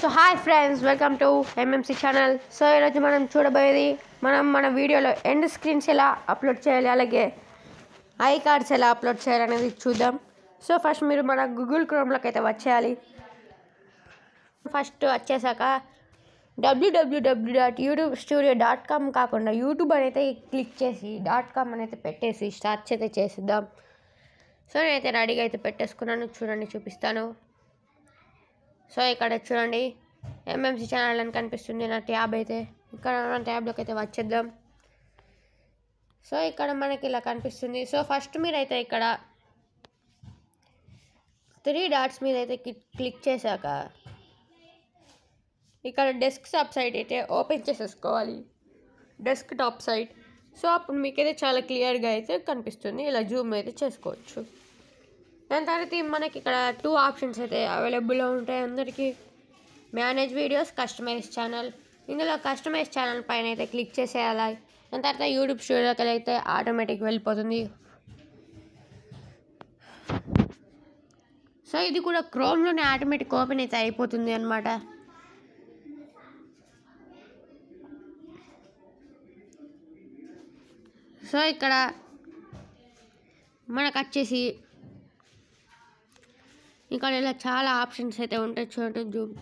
so hi friends welcome to MMC channel so ఈరోజు మనం చూడబోయేది మనం మన వీడియోలో ఎండ్ స్క్రీన్స్ ఎలా అప్లోడ్ చేయాలి అలాగే ఐ కార్డ్స్ ఎలా అప్లోడ్ చేయాలి అనేది చూద్దాం సో ఫస్ట్ మీరు మన గూగుల్ క్రోమ్లోకి అయితే వచ్చేయాలి ఫస్ట్ వచ్చేసాక W W W dot YouTube studio dot com కాకుండా యూట్యూబ్ అయితే క్లిక్ చేసి డాట్ కామ్ అనేది పెట్టేసి స్టార్ట్ అయితే చేసిద్దాం సో నేనైతే రెడీగా అయితే పెట్టేసుకున్నాను చూడండి చూపిస్తాను సో ఇక్కడ చూడండి ఎంఎంసీ ఛానల్ అని కనిపిస్తుంది నా ట్యాబ్ అయితే ఇక్కడ నా ట్యాబ్లోకి అయితే వచ్చేద్దాం సో ఇక్కడ మనకి ఇలా కనిపిస్తుంది సో ఫస్ట్ మీరైతే ఇక్కడ త్రీ డాట్స్ మీద అయితే క్లిక్ చేశాక ఇక్కడ డెస్క్ టాప్ సైట్ అయితే ఓపెన్ చేసేసుకోవాలి డెస్క్ టాప్ సైట్ సో అప్పుడు మీకైతే చాలా క్లియర్గా అయితే కనిపిస్తుంది ఇలా జూమ్ అయితే చేసుకోవచ్చు దాని తర్వాత మనకి ఇక్కడ టూ ఆప్షన్స్ అయితే అవైలబుల్లో ఉంటాయి అందరికీ మేనేజ్ వీడియోస్ కస్టమైజ్ ఛానల్ ఇందులో కస్టమైజ్ ఛానల్ పైన అయితే క్లిక్ చేసేయాలి దాని తర్వాత యూట్యూబ్ స్టూడియోకి అయితే ఆటోమేటిక్ వెళ్ళిపోతుంది సో ఇది కూడా క్రోమ్లోనే ఆటోమేటిక్ ఓపెన్ అయితే అయిపోతుంది అనమాట సో ఇక్కడ మనకు వచ్చేసి ఇక్కడ ఇలా చాలా ఆప్షన్స్ అయితే ఉంటాయి చూడండి జూమ్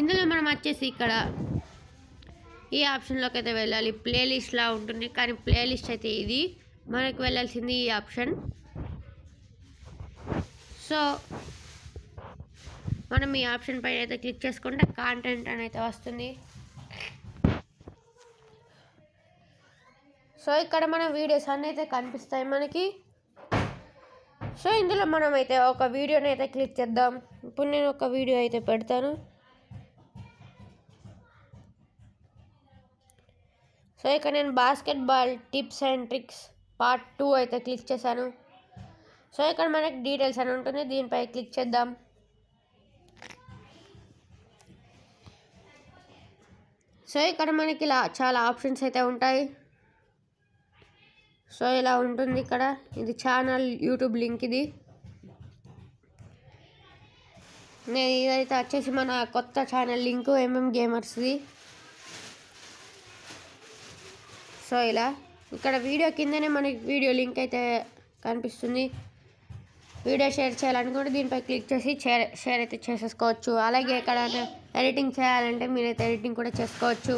ఇందులో మనం వచ్చేసి ఇక్కడ ఈ ఆప్షన్లోకి అయితే వెళ్ళాలి ప్లేలిస్ట్లా ఉంటుంది కానీ ప్లేలిస్ట్ అయితే ఇది మనకు వెళ్ళాల్సింది ఈ ఆప్షన్ సో మనం ఈ ఆప్షన్ పైన అయితే క్లిక్ చేసుకుంటే కాంటెంట్ అని అయితే వస్తుంది సో ఇక్కడ మన వీడియోస్ అన్నీ అయితే కనిపిస్తాయి మనకి సో ఇందులో మనం అయితే ఒక వీడియోని అయితే క్లిక్ చేద్దాం ఇప్పుడు నేను ఒక వీడియో అయితే పెడతాను సో ఇక నేను basketball tips and tricks part two అయితే క్లిక్ చేశాను సో ఇక్కడ మనకి డీటెయిల్స్ అని ఉంటుంది దీనిపై క్లిక్ చేద్దాం సో ఇక్కడ మనకి ఇలా చాలా ఆప్షన్స్ అయితే ఉంటాయి సో ఇలా ఉంటుంది ఇక్కడ ఇది ఛానల్ యూట్యూబ్ లింక్ ఇది నేను ఇదైతే వచ్చేసి మన కొత్త ఛానల్ లింక్ ఎంఎం గేమర్స్ది సో ఇలా ఇక్కడ వీడియో కిందనే మనకి వీడియో లింక్ అయితే కనిపిస్తుంది వీడియో షేర్ చేయాలనుకుంటే దీనిపై క్లిక్ చేసి షేర్ షేర్ అయితే చేసేసుకోవచ్చు అలాగే ఇక్కడ ఎడిటింగ్ చేయాలంటే మీరైతే ఎడిటింగ్ కూడా చేసుకోవచ్చు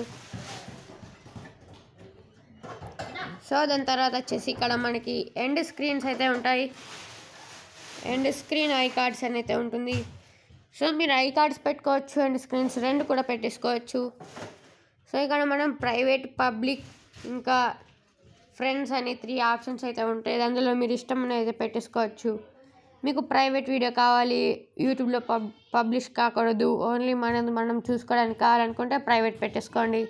సో దాని తర్వాత వచ్చేసి ఇక్కడ మనకి ఎండ్ స్క్రీన్స్ అయితే ఉంటాయి ఎండ్ స్క్రీన్ ఐ కార్డ్స్ అని అయితే ఉంటుంది సో మీరు ఐ కార్డ్స్ పెట్టుకోవచ్చు అండ్ స్క్రీన్స్ రెండు కూడా పెట్టేసుకోవచ్చు సో ఇక్కడ మనం ప్రైవేట్ పబ్లిక్ ఇంకా ఫ్రెండ్స్ అని త్రీ ఆప్షన్స్ అయితే ఉంటాయి అందులో మీరు ఇష్టం అయితే పెట్టేసుకోవచ్చు మీకు ప్రైవేట్ వీడియో కావాలి యూట్యూబ్లో పబ్ పబ్లిష్ కాకూడదు ఓన్లీ మనం మనం చూసుకోవడానికి కావాలనుకుంటే ప్రైవేట్ పెట్టేసుకోండి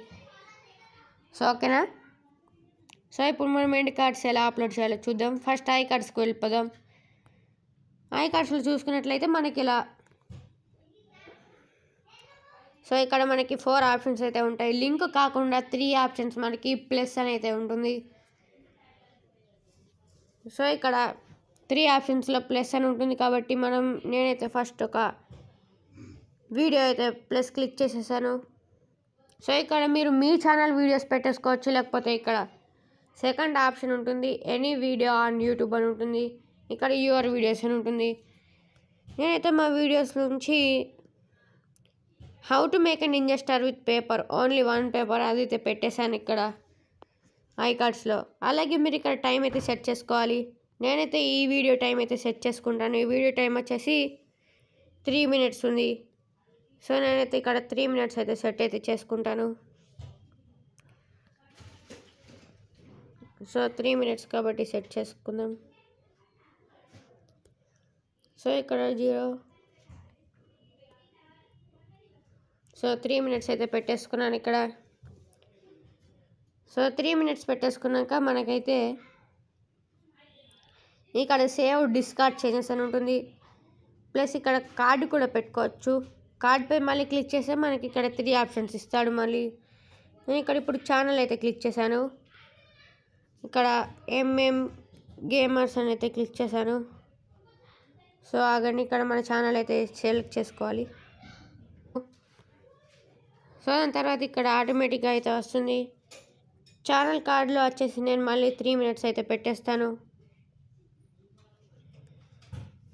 సో ఓకేనా సో ఇప్పుడు మనం ఎండ్ కార్డ్స్ ఎలా అప్లోడ్ చేయాలో చూద్దాం ఫస్ట్ ఐ కార్డ్స్కి వెళ్ళిపోదాం ఐ కార్డ్స్లో చూసుకున్నట్లయితే మనకి ఇలా సో ఇక్కడ మనకి ఫోర్ ఆప్షన్స్ అయితే ఉంటాయి లింక్ కాకుండా త్రీ ఆప్షన్స్ మనకి ప్లస్ అని అయితే ఉంటుంది సో ఇక్కడ త్రీ ఆప్షన్స్లో ప్లస్ అని ఉంటుంది కాబట్టి మనం నేనైతే ఫస్ట్ ఒక వీడియో అయితే ప్లస్ క్లిక్ చేసేసాను సో ఇక్కడ మీరు మీ ఛానల్ వీడియోస్ పెట్టేసుకోవచ్చు లేకపోతే ఇక్కడ సెకండ్ ఆప్షన్ ఉంటుంది ఎనీ వీడియో ఆన్ యూట్యూబ్ అని ఉంటుంది ఇక్కడ యువర్ వీడియోస్ అని ఉంటుంది నేనైతే మా వీడియోస్ నుంచి how to make an ingester with paper only one paper అది అయితే పెట్టేశాను ఇక్కడ ఐ కార్డ్స్లో అలాగే మీరు ఇక్కడ టైం అయితే సెట్ చేసుకోవాలి నేనైతే ఈ వీడియో టైం అయితే సెట్ చేసుకుంటాను ఈ వీడియో టైం వచ్చేసి త్రీ మినిట్స్ ఉంది సో నేనైతే ఇక్కడ త్రీ మినిట్స్ అయితే సెట్ అయితే చేసుకుంటాను సో త్రీ మినిట్స్ కాబట్టి సెట్ చేసుకుందాం సో ఇక్కడ జీరో సో త్రీ మినిట్స్ అయితే పెట్టేసుకున్నాను ఇక్కడ సో త్రీ మినిట్స్ పెట్టేసుకున్నాక మనకైతే ఇక్కడ సేవ్ డిస్కార్డ్ చేంజెస్ అని ఉంటుంది ప్లస్ ఇక్కడ కార్డు కూడా పెట్టుకోవచ్చు కార్డ్పై మళ్ళీ క్లిక్ చేస్తే మనకి ఇక్కడ త్రీ ఆప్షన్స్ ఇస్తాడు మళ్ళీ నేను ఇక్కడ ఇప్పుడు ఛానల్ అయితే క్లిక్ చేశాను ఇక్కడ ఎంఎం గేమర్స్ అని అయితే క్లిక్ చేశాను సో ఆగండి ఇక్కడ మన ఛానల్ అయితే సెలెక్ట్ చేసుకోవాలి సో దాని తర్వాత ఇక్కడ ఆటోమేటిక్గా అయితే వస్తుంది ఛానల్ కార్డులో వచ్చేసి నేను మళ్ళీ త్రీ మినిట్స్ అయితే పెట్టేస్తాను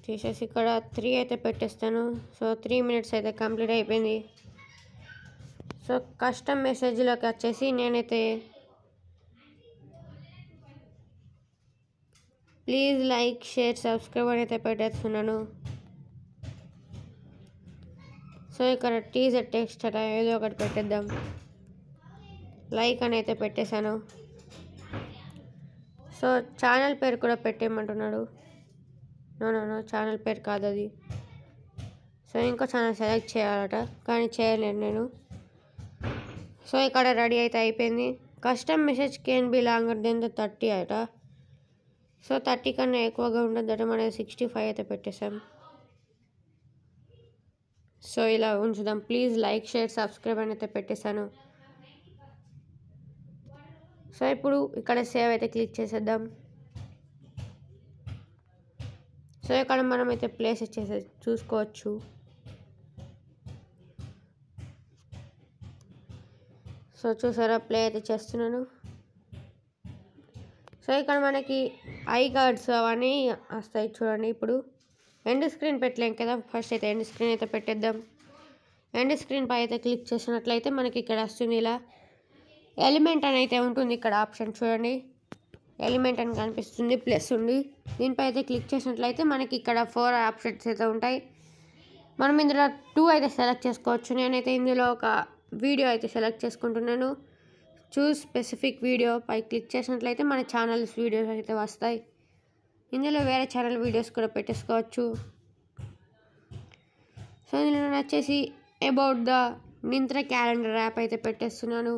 చేసేసి ఇక్కడ త్రీ అయితే పెట్టేస్తాను సో త్రీ మినిట్స్ అయితే కంప్లీట్ అయిపోయింది సో కస్టమ్ మెసేజ్లోకి వచ్చేసి నేనైతే ప్లీజ్ లైక్ షేర్ సబ్స్క్రైబ్ అని అయితే పెట్టేస్తున్నాను సో ఇక్కడ టీజర్ టెక్స్ట్ అలా ఏదో ఒకటి పెట్టేద్దాం లైక్ అని అయితే పెట్టేశాను సో ఛానల్ పేరు కూడా పెట్టేయమంటున్నాడు నోనో ఛానల్ పేరు కాదు అది సో ఇంకో ఛానల్ సెలెక్ట్ చేయాలట కానీ చేయలేను నేను సో ఇక్కడ రెడీ అయితే అయిపోయింది custom message can be longer than the thirty అట సో థర్టీ కన్నా ఎక్కువగా ఉండద్దు మనం సిక్స్టీ ఫైవ్ అయితే పెట్టేశాం సో ఇలా ఉంచుదాం ప్లీజ్ లైక్ షేర్ సబ్స్క్రైబ్ అని అయితే పెట్టేశాను సో ఇప్పుడు ఇక్కడ సేవ్ అయితే క్లిక్ చేసేద్దాం సో ఇక్కడ మనం అయితే ప్లేస్ చేసే చూసుకోవచ్చు సో చూసారా ప్లే అయితే చేస్తున్నాను సో ఇక్కడ మనకి ఐ కార్డ్స్ అవన్నీ వస్తాయి చూడండి ఇప్పుడు ఎండ్ స్క్రీన్ పెట్టలేం కదా ఫస్ట్ అయితే ఎండ్ స్క్రీన్ అయితే పెట్టేద్దాం ఎండ్ స్క్రీన్ పై అయితే క్లిక్ చేసినట్లయితే మనకి ఇక్కడ వస్తుంది ఇలా ఎలిమెంట్ అని అయితే ఉంటుంది ఇక్కడ ఆప్షన్ చూడండి ఎలిమెంట్ అని కనిపిస్తుంది ప్లస్ ఉంది దీనిపై అయితే క్లిక్ చేసినట్లయితే మనకి ఇక్కడ ఫోర్ ఆప్షన్స్ అయితే ఉంటాయి మనం ఇందులో టూ అయితే సెలెక్ట్ చేసుకోవచ్చు నేనైతే ఇందులో ఒక వీడియో అయితే సెలెక్ట్ చేసుకుంటున్నాను చూస్ స్పెసిఫిక్ వీడియో పై క్లిక్ చేసినట్లయితే మన ఛానల్స్ వీడియోస్ అయితే వస్తాయి ఇందులో వేరే ఛానల్ వీడియోస్ కూడా పెట్టేసుకోవచ్చు సో ఇందులో నేను వచ్చేసి అబౌట్ ద నింత్ర క్యాలెండర్ యాప్ అయితే పెట్టేస్తున్నాను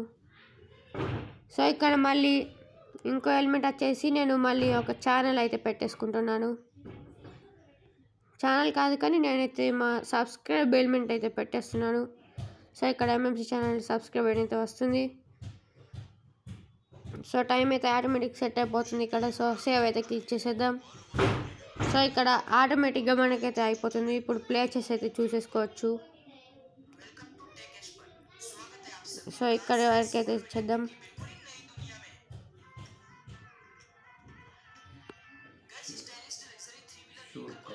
సో ఇక్కడ మళ్ళీ ఇంకో హెల్మెట్ వచ్చేసి నేను మళ్ళీ ఒక ఛానల్ అయితే పెట్టేసుకుంటున్నాను ఛానల్ కాదు కానీ నేనైతే మా సబ్స్క్రైబ్ హెల్మెంట్ అయితే పెట్టేస్తున్నాను సో ఇక్కడ ఎంఎంసీ ఛానల్ సబ్స్క్రైబ్ అయితే వస్తుంది సో టైమే ఆటోమేటిక్ సెట్ అయిపోతుంది ఇక్కడ సో సేవ్ అయితే క్లిక్ చే చేద్దాం సో ఇక్కడ ఆటోమేటిక్ గా మనకైతే అయిపోతుంది ఇప్పుడు ప్లే చేసైతే చూసేసుకోవచ్చు సో ఇక్కడే వర్కైతే చేద్దాం గైస్ ఇస్ స్టైలిష్ యాక్సెసరీ 3 విల సోక్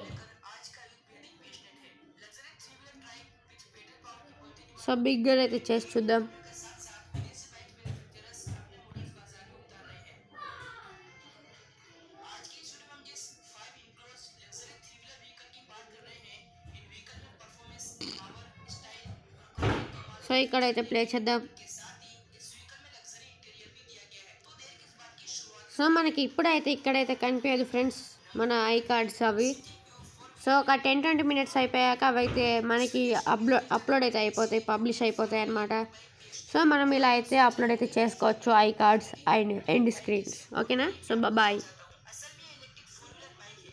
ఆజ్ కాలి బిడింగ్ బిట్నేట్ లజరే 3 విల ట్రై బిట్ పేటర్ సో బిగైన్ అయితే చేద్దాం సో ఇక్కడైతే ప్లే చేద్దాం సో మనకి ఇప్పుడైతే ఇక్కడైతే కనిపించదు ఫ్రెండ్స్ మన ఐ కార్డ్స్ అవి సో ఒక టెన్ ట్వంటీ మినిట్స్ అయిపోయాక అవైతే మనకి అప్లోడ్ అప్లోడ్ అయితే అయిపోతాయి పబ్లిష్ అయిపోతాయి అనమాట సో మనం ఇలా అయితే అప్లోడ్ అయితే చేసుకోవచ్చు I cards and end screens ఓకేనా సో బాయ్